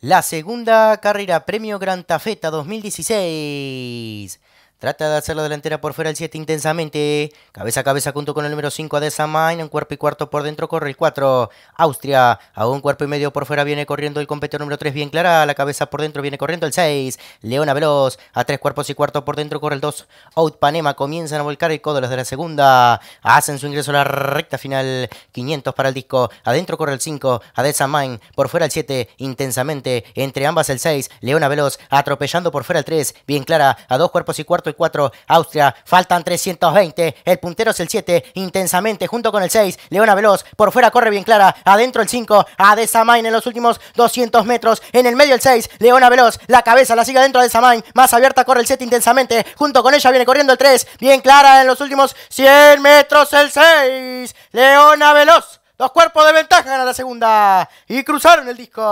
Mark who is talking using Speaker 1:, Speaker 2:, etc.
Speaker 1: La segunda carrera Premio Gran Tafeta 2016. Trata de hacerlo delantera por fuera el 7 intensamente. Cabeza a cabeza junto con el número 5 de Main. Un cuerpo y cuarto por dentro corre el 4. Austria. A un cuerpo y medio por fuera viene corriendo el competidor número 3. Bien clara. La cabeza por dentro viene corriendo el 6. Leona Veloz. A tres cuerpos y cuarto por dentro corre el 2. Outpanema. Comienzan a volcar el codo los de la segunda. Hacen su ingreso a la recta final. 500 para el disco. Adentro corre el 5. A Main, Por fuera el 7. Intensamente. Entre ambas el 6. Leona Veloz. Atropellando por fuera el 3. Bien clara. A dos cuerpos y cuarto 4, Austria, faltan 320, el puntero es el 7, intensamente junto con el 6, Leona Veloz, por fuera corre bien clara, adentro el 5, Adesamain en los últimos 200 metros, en el medio el 6, Leona Veloz, la cabeza la sigue adentro de Adesamain, más abierta corre el 7 intensamente, junto con ella viene corriendo el 3, bien clara en los últimos 100 metros el 6, Leona Veloz. Dos cuerpos de ventaja en la segunda. Y cruzaron el disco.